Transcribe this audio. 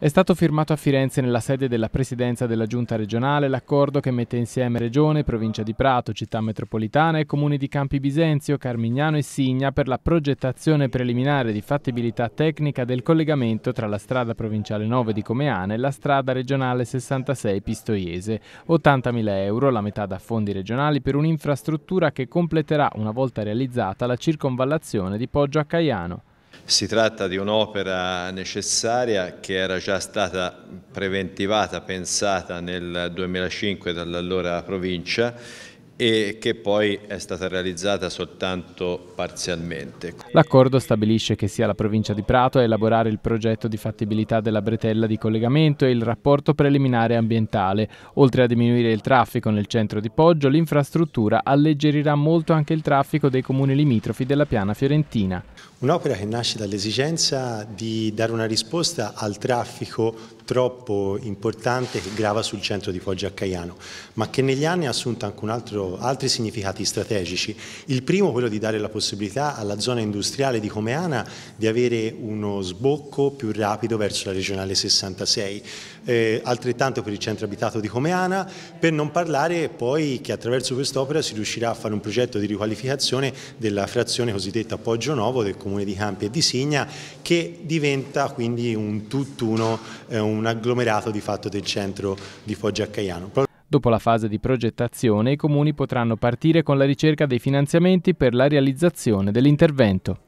È stato firmato a Firenze nella sede della presidenza della Giunta regionale l'accordo che mette insieme Regione, Provincia di Prato, Città metropolitana e comuni di Campi Bisenzio, Carmignano e Signa per la progettazione preliminare di fattibilità tecnica del collegamento tra la strada provinciale 9 di Comeane e la strada regionale 66 Pistoiese. 80.000 euro, la metà da fondi regionali, per un'infrastruttura che completerà, una volta realizzata, la circonvallazione di Poggio a Caiano. Si tratta di un'opera necessaria che era già stata preventivata, pensata nel 2005 dall'allora provincia e che poi è stata realizzata soltanto parzialmente. L'accordo stabilisce che sia la provincia di Prato a elaborare il progetto di fattibilità della bretella di collegamento e il rapporto preliminare ambientale. Oltre a diminuire il traffico nel centro di Poggio, l'infrastruttura alleggerirà molto anche il traffico dei comuni limitrofi della piana fiorentina. Un'opera che nasce dall'esigenza di dare una risposta al traffico troppo importante che grava sul centro di Poggio a Caiano, ma che negli anni ha assunto anche altro, altri significati strategici. Il primo quello di dare la possibilità alla zona industriale di Comeana di avere uno sbocco più rapido verso la regionale 66, eh, altrettanto per il centro abitato di Comeana, per non parlare poi che attraverso quest'opera si riuscirà a fare un progetto di riqualificazione della frazione cosiddetta Poggio Novo del Comune comune di Campi e di Signa che diventa quindi un tutt'uno, eh, un agglomerato di fatto del centro di Foggia Caiano. Dopo la fase di progettazione i comuni potranno partire con la ricerca dei finanziamenti per la realizzazione dell'intervento.